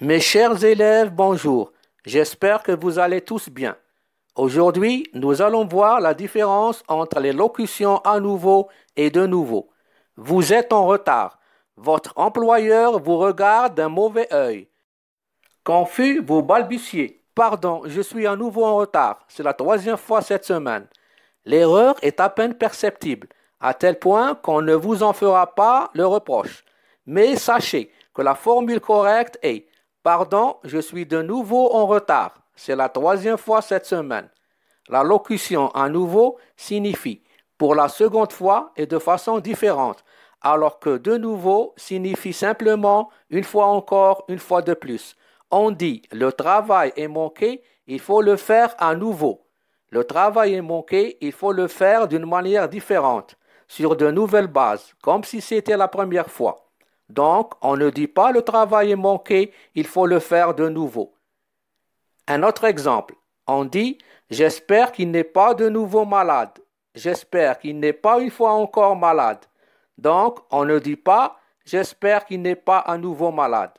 Mes chers élèves, bonjour. J'espère que vous allez tous bien. Aujourd'hui, nous allons voir la différence entre les locutions à nouveau et de nouveau. Vous êtes en retard. Votre employeur vous regarde d'un mauvais œil. Confus, vous balbutiez. Pardon, je suis à nouveau en retard. C'est la troisième fois cette semaine. L'erreur est à peine perceptible, à tel point qu'on ne vous en fera pas le reproche. Mais sachez que la formule correcte est Pardon, je suis de nouveau en retard. C'est la troisième fois cette semaine. La locution à nouveau signifie pour la seconde fois et de façon différente, alors que de nouveau signifie simplement une fois encore, une fois de plus. On dit le travail est manqué, il faut le faire à nouveau. Le travail est manqué, il faut le faire d'une manière différente, sur de nouvelles bases, comme si c'était la première fois. Donc, on ne dit pas le travail est manqué, il faut le faire de nouveau. Un autre exemple, on dit J'espère qu'il n'est pas de nouveau malade. J'espère qu'il n'est pas une fois encore malade. Donc, on ne dit pas J'espère qu'il n'est pas à nouveau malade.